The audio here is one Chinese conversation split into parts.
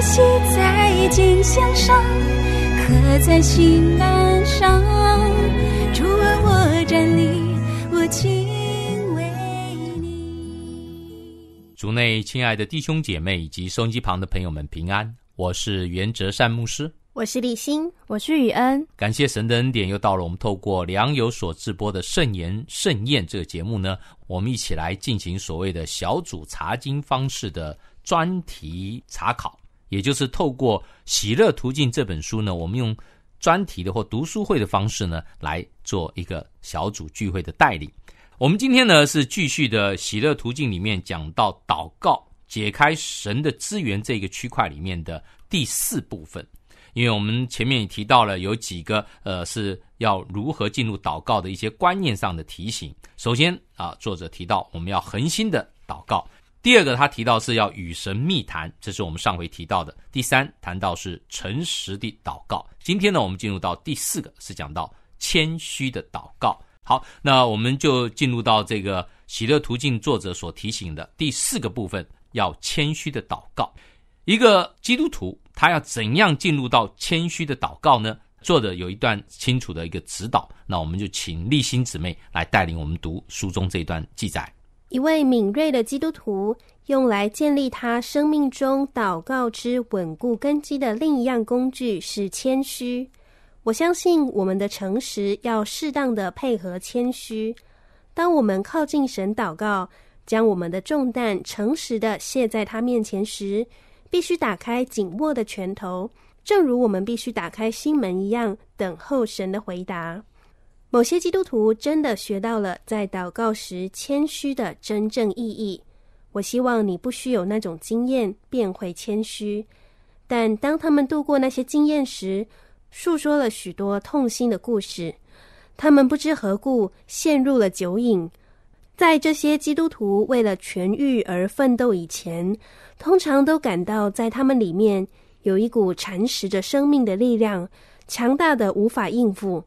在在上，刻主啊，我站立，我亲为你。主内亲爱的弟兄姐妹以及收音机旁的朋友们平安，我是袁哲善牧师，我是李欣，我是雨恩。感谢神的恩典，又到了我们透过良友所志播的圣言盛宴这个节目呢，我们一起来进行所谓的小组查经方式的专题查考。也就是透过《喜乐途径》这本书呢，我们用专题的或读书会的方式呢，来做一个小组聚会的带领。我们今天呢是继续的《喜乐途径》里面讲到祷告解开神的资源这个区块里面的第四部分。因为我们前面也提到了有几个呃是要如何进入祷告的一些观念上的提醒。首先啊，作者提到我们要恒心的祷告。第二个，他提到是要与神密谈，这是我们上回提到的。第三，谈到是诚实的祷告。今天呢，我们进入到第四个，是讲到谦虚的祷告。好，那我们就进入到这个喜乐途径作者所提醒的第四个部分，要谦虚的祷告。一个基督徒他要怎样进入到谦虚的祷告呢？作者有一段清楚的一个指导。那我们就请立新姊妹来带领我们读书中这段记载。一位敏锐的基督徒用来建立他生命中祷告之稳固根基的另一样工具是谦虚。我相信我们的诚实要适当的配合谦虚。当我们靠近神祷告，将我们的重担诚实的卸在他面前时，必须打开紧握的拳头，正如我们必须打开心门一样，等候神的回答。某些基督徒真的学到了在祷告时谦虚的真正意义。我希望你不需有那种经验便会谦虚，但当他们度过那些经验时，诉说了许多痛心的故事。他们不知何故陷入了酒瘾。在这些基督徒为了痊愈而奋斗以前，通常都感到在他们里面有一股蚕食着生命的力量，强大的无法应付。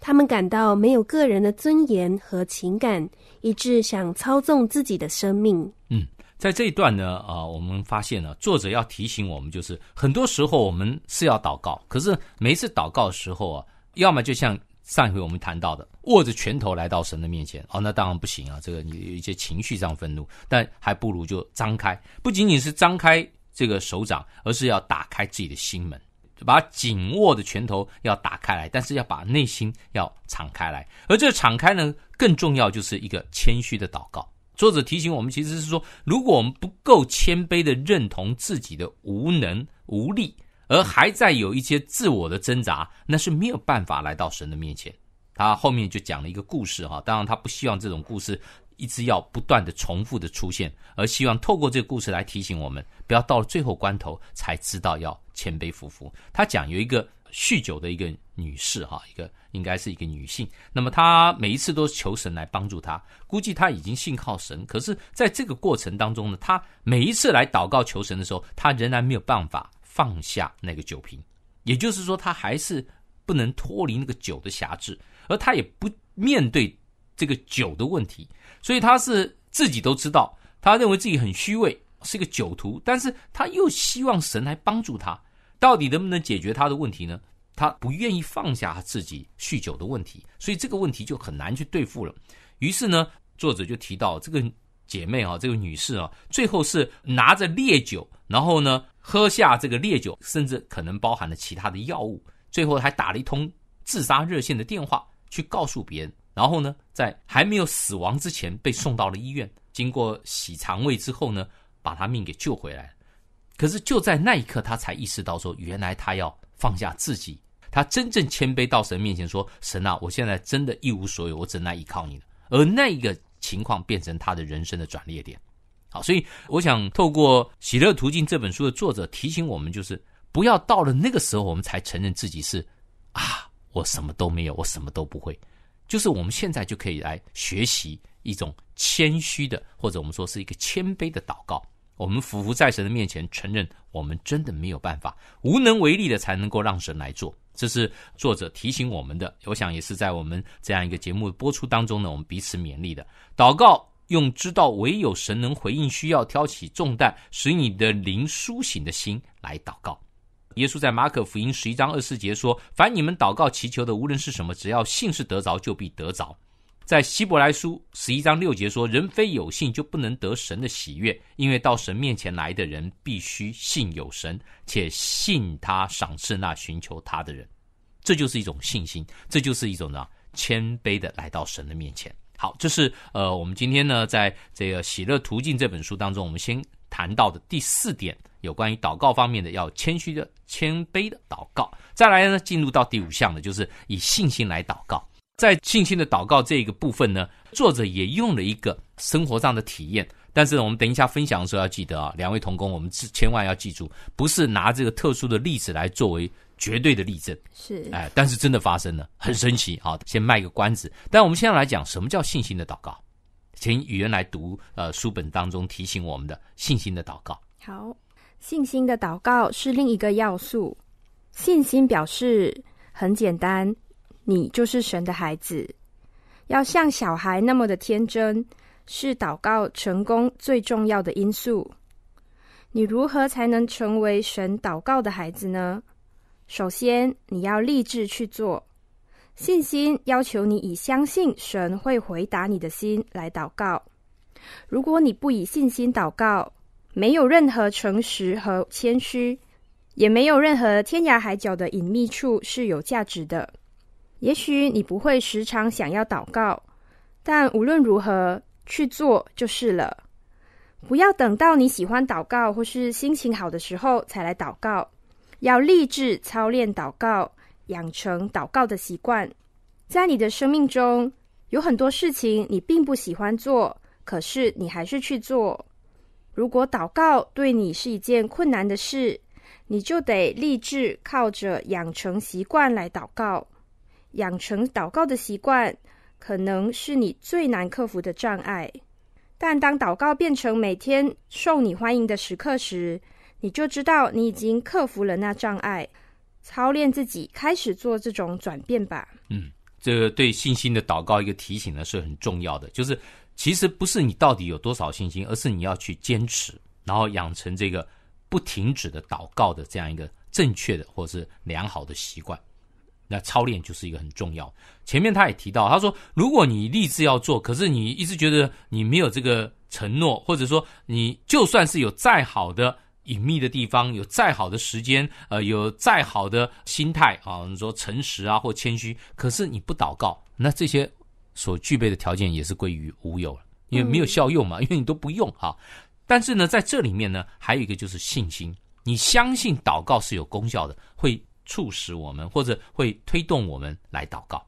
他们感到没有个人的尊严和情感，以致想操纵自己的生命。嗯，在这一段呢，啊，我们发现呢，作者要提醒我们，就是很多时候我们是要祷告，可是每一次祷告的时候啊，要么就像上一回我们谈到的，握着拳头来到神的面前，哦，那当然不行啊，这个你有一些情绪上愤怒，但还不如就张开，不仅仅是张开这个手掌，而是要打开自己的心门。把紧握的拳头要打开来，但是要把内心要敞开来。而这个敞开呢，更重要就是一个谦虚的祷告。作者提醒我们，其实是说，如果我们不够谦卑的认同自己的无能无力，而还在有一些自我的挣扎，那是没有办法来到神的面前。他后面就讲了一个故事哈，当然他不希望这种故事一直要不断的重复的出现，而希望透过这个故事来提醒我们，不要到了最后关头才知道要。谦卑服服，他讲有一个酗酒的一个女士哈，一个应该是一个女性。那么她每一次都求神来帮助她，估计她已经信靠神。可是，在这个过程当中呢，她每一次来祷告求神的时候，她仍然没有办法放下那个酒瓶，也就是说，她还是不能脱离那个酒的辖制，而她也不面对这个酒的问题。所以，她是自己都知道，她认为自己很虚伪，是一个酒徒，但是她又希望神来帮助她。到底能不能解决他的问题呢？他不愿意放下自己酗酒的问题，所以这个问题就很难去对付了。于是呢，作者就提到这个姐妹啊，这个女士啊，最后是拿着烈酒，然后呢喝下这个烈酒，甚至可能包含了其他的药物，最后还打了一通自杀热线的电话去告诉别人，然后呢，在还没有死亡之前被送到了医院，经过洗肠胃之后呢，把他命给救回来。可是就在那一刻，他才意识到说，原来他要放下自己，他真正谦卑到神面前，说：“神啊，我现在真的一无所有，我只能依靠你了。”而那一个情况变成他的人生的转捩点。好，所以我想透过《喜乐途径》这本书的作者提醒我们，就是不要到了那个时候，我们才承认自己是啊，我什么都没有，我什么都不会。就是我们现在就可以来学习一种谦虚的，或者我们说是一个谦卑的祷告。我们俯伏在神的面前，承认我们真的没有办法，无能为力的，才能够让神来做。这是作者提醒我们的。我想也是在我们这样一个节目播出当中呢，我们彼此勉励的。祷告，用知道唯有神能回应需要，挑起重担，使你的灵苏醒的心来祷告。耶稣在马可福音十一章二十四节说：“凡你们祷告祈求的，无论是什么，只要信是得着，就必得着。”在希伯来书十一章六节说：“人非有信就不能得神的喜悦，因为到神面前来的人必须信有神，且信他赏赐那寻求他的人。”这就是一种信心，这就是一种呢谦卑的来到神的面前。好，这是呃我们今天呢在这个喜乐途径这本书当中，我们先谈到的第四点有关于祷告方面的，要谦虚的谦卑的祷告。再来呢，进入到第五项呢，就是以信心来祷告。在信心的祷告这个部分呢，作者也用了一个生活上的体验。但是我们等一下分享的时候要记得啊，两位同工，我们千万要记住，不是拿这个特殊的例子来作为绝对的例证。是，哎，但是真的发生了，很神奇啊！先卖个关子。但我们现在来讲，什么叫信心的祷告？请语言来读，呃，书本当中提醒我们的信心的祷告。好，信心的祷告是另一个要素。信心表示很简单。你就是神的孩子，要像小孩那么的天真，是祷告成功最重要的因素。你如何才能成为神祷告的孩子呢？首先，你要立志去做。信心要求你以相信神会回答你的心来祷告。如果你不以信心祷告，没有任何诚实和谦虚，也没有任何天涯海角的隐秘处是有价值的。也许你不会时常想要祷告，但无论如何去做就是了。不要等到你喜欢祷告或是心情好的时候才来祷告。要立志操练祷告，养成祷告的习惯。在你的生命中，有很多事情你并不喜欢做，可是你还是去做。如果祷告对你是一件困难的事，你就得立志靠着养成习惯来祷告。养成祷告的习惯，可能是你最难克服的障碍。但当祷告变成每天受你欢迎的时刻时，你就知道你已经克服了那障碍。操练自己，开始做这种转变吧。嗯，这对信心的祷告一个提醒呢是很重要的。就是其实不是你到底有多少信心，而是你要去坚持，然后养成这个不停止的祷告的这样一个正确的或是良好的习惯。那操练就是一个很重要。前面他也提到，他说，如果你立志要做，可是你一直觉得你没有这个承诺，或者说你就算是有再好的隐秘的地方，有再好的时间，呃，有再好的心态啊，你说诚实啊或谦虚，可是你不祷告，那这些所具备的条件也是归于无有了，因为没有效用嘛，因为你都不用啊。但是呢，在这里面呢，还有一个就是信心，你相信祷告是有功效的，会。促使我们，或者会推动我们来祷告。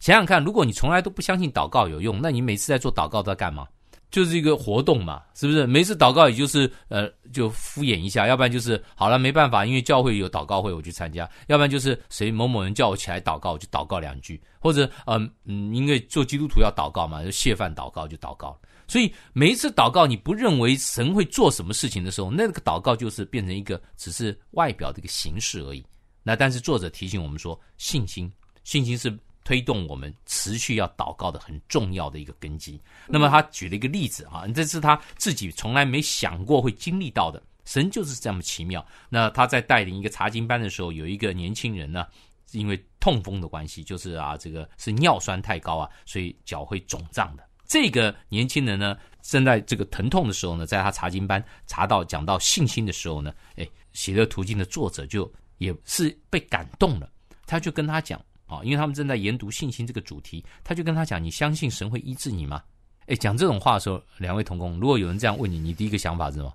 想想看，如果你从来都不相信祷告有用，那你每次在做祷告都在干嘛？就是一个活动嘛，是不是？每次祷告也就是呃，就敷衍一下，要不然就是好了，没办法，因为教会有祷告会，我去参加；要不然就是谁某某人叫我起来祷告，我就祷告两句，或者嗯嗯，因为做基督徒要祷告嘛，就谢饭祷告就祷告。所以每一次祷告你不认为神会做什么事情的时候，那个祷告就是变成一个只是外表的一个形式而已。那但是作者提醒我们说，信心信心是推动我们持续要祷告的很重要的一个根基。那么他举了一个例子啊，这是他自己从来没想过会经历到的。神就是这样奇妙。那他在带领一个查经班的时候，有一个年轻人呢，因为痛风的关系，就是啊这个是尿酸太高啊，所以脚会肿胀的。这个年轻人呢正在这个疼痛的时候呢，在他查经班查到讲到信心的时候呢，哎，喜乐途径的作者就。也是被感动了，他就跟他讲啊，因为他们正在研读信心这个主题，他就跟他讲：“你相信神会医治你吗？”哎，讲这种话的时候，两位同工，如果有人这样问你，你第一个想法是什么？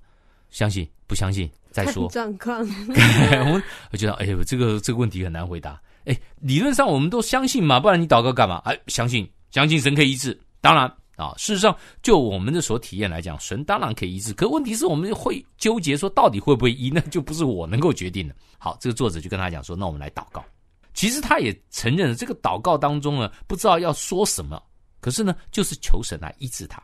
相信？不相信？再说状况？我 我觉得，哎呦，这个这个问题很难回答。哎，理论上我们都相信嘛，不然你祷告干嘛？哎，相信，相信神可以医治，当然。啊，事实上，就我们的所体验来讲，神当然可以医治，可问题是我们会纠结说，到底会不会医，那就不是我能够决定的。好，这个作者就跟他讲说，那我们来祷告。其实他也承认了，这个祷告当中呢，不知道要说什么，可是呢，就是求神来医治他。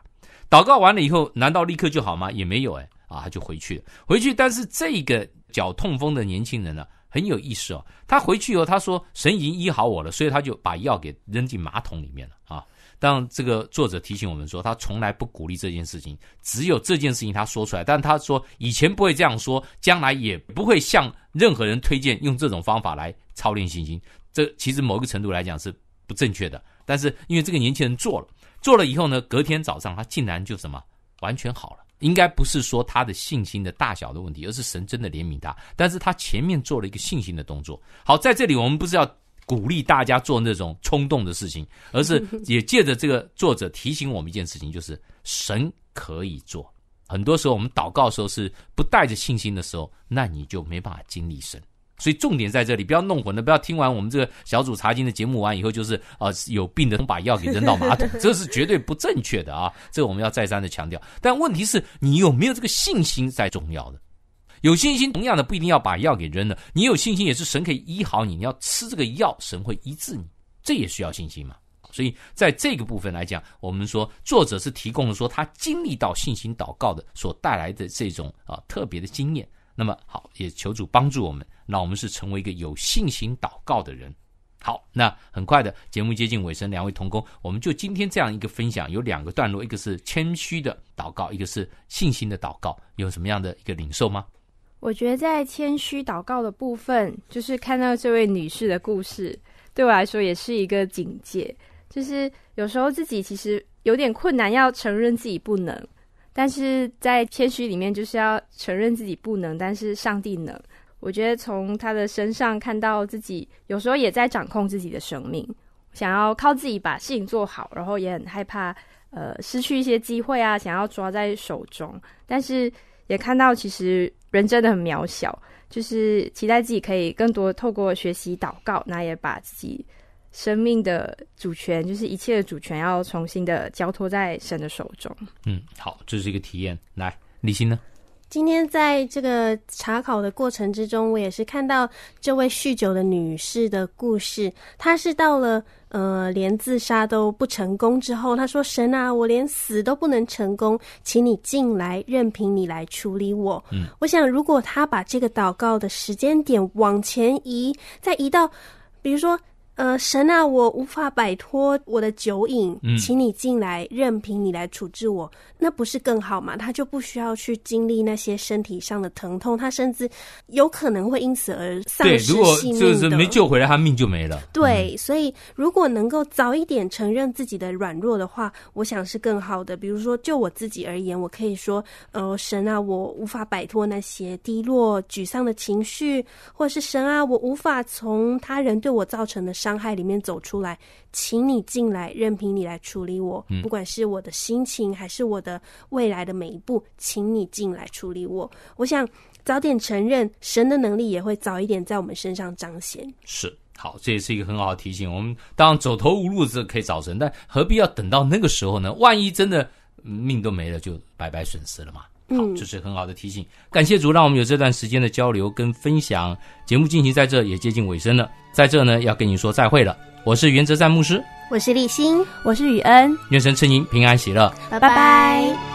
祷告完了以后，难道立刻就好吗？也没有，哎，啊，他就回去了。回去，但是这个脚痛风的年轻人呢，很有意思哦。他回去以后，他说神已经医好我了，所以他就把药给扔进马桶里面了啊。让这个作者提醒我们说，他从来不鼓励这件事情，只有这件事情他说出来。但他说以前不会这样说，将来也不会向任何人推荐用这种方法来操练信心。这其实某一个程度来讲是不正确的。但是因为这个年轻人做了，做了以后呢，隔天早上他竟然就什么完全好了。应该不是说他的信心的大小的问题，而是神真的怜悯他。但是他前面做了一个信心的动作。好，在这里我们不是要。鼓励大家做那种冲动的事情，而是 也借着这个作者提醒我们一件事情，就是神可以做。很多时候我们祷告的时候是不带着信心的时候，那你就没办法经历神。所以重点在这里，不要弄混了。不要听完我们这个小组查经的节目完以后，就是啊有病的把药给扔到马桶，这是绝对不正确的啊！这我们要再三的强调。但问题是你有没有这个信心才重要的。有信心，同样的不一定要把药给扔了。你有信心也是神可以医好你，你要吃这个药，神会医治你，这也需要信心嘛。所以在这个部分来讲，我们说作者是提供了说他经历到信心祷告的所带来的这种啊特别的经验。那么好，也求主帮助我们，让我们是成为一个有信心祷告的人。好，那很快的节目接近尾声，两位同工，我们就今天这样一个分享，有两个段落，一个是谦虚的祷告，一个是信心的祷告，有什么样的一个领受吗？我觉得在谦虚祷告的部分，就是看到这位女士的故事，对我来说也是一个警戒。就是有时候自己其实有点困难，要承认自己不能，但是在谦虚里面，就是要承认自己不能，但是上帝能。我觉得从她的身上看到自己，有时候也在掌控自己的生命，想要靠自己把事情做好，然后也很害怕，呃，失去一些机会啊，想要抓在手中，但是。也看到，其实人真的很渺小，就是期待自己可以更多透过学习祷告，那也把自己生命的主权，就是一切的主权，要重新的交托在神的手中。嗯，好，这是一个体验。来，李欣呢？今天在这个查考的过程之中，我也是看到这位酗酒的女士的故事。她是到了呃，连自杀都不成功之后，她说：“神啊，我连死都不能成功，请你进来，任凭你来处理我。”嗯，我想如果她把这个祷告的时间点往前移，再移到比如说。呃，神啊，我无法摆脱我的酒瘾，请你进来，任凭你来处置我，那不是更好吗？他就不需要去经历那些身体上的疼痛，他甚至有可能会因此而丧失性命没救回来，他命就没了。对，所以如果能够早一点承认自己的软弱的话，我想是更好的。比如说，就我自己而言，我可以说，呃，神啊，我无法摆脱那些低落、沮丧的情绪，或是神啊，我无法从他人对我造成的。伤害里面走出来，请你进来，任凭你来处理我，不管是我的心情还是我的未来的每一步，请你进来处理我。我想早点承认，神的能力也会早一点在我们身上彰显。是，好，这也是一个很好的提醒。我们当走投无路的时候可以找神，但何必要等到那个时候呢？万一真的命都没了，就白白损失了嘛。嗯，这是很好的提醒。感谢主，让我们有这段时间的交流跟分享。节目进行在这也接近尾声了。在这呢，要跟你说再会了。我是袁则站牧师，我是立新，我是雨恩。愿神赐您平安喜乐。拜拜拜。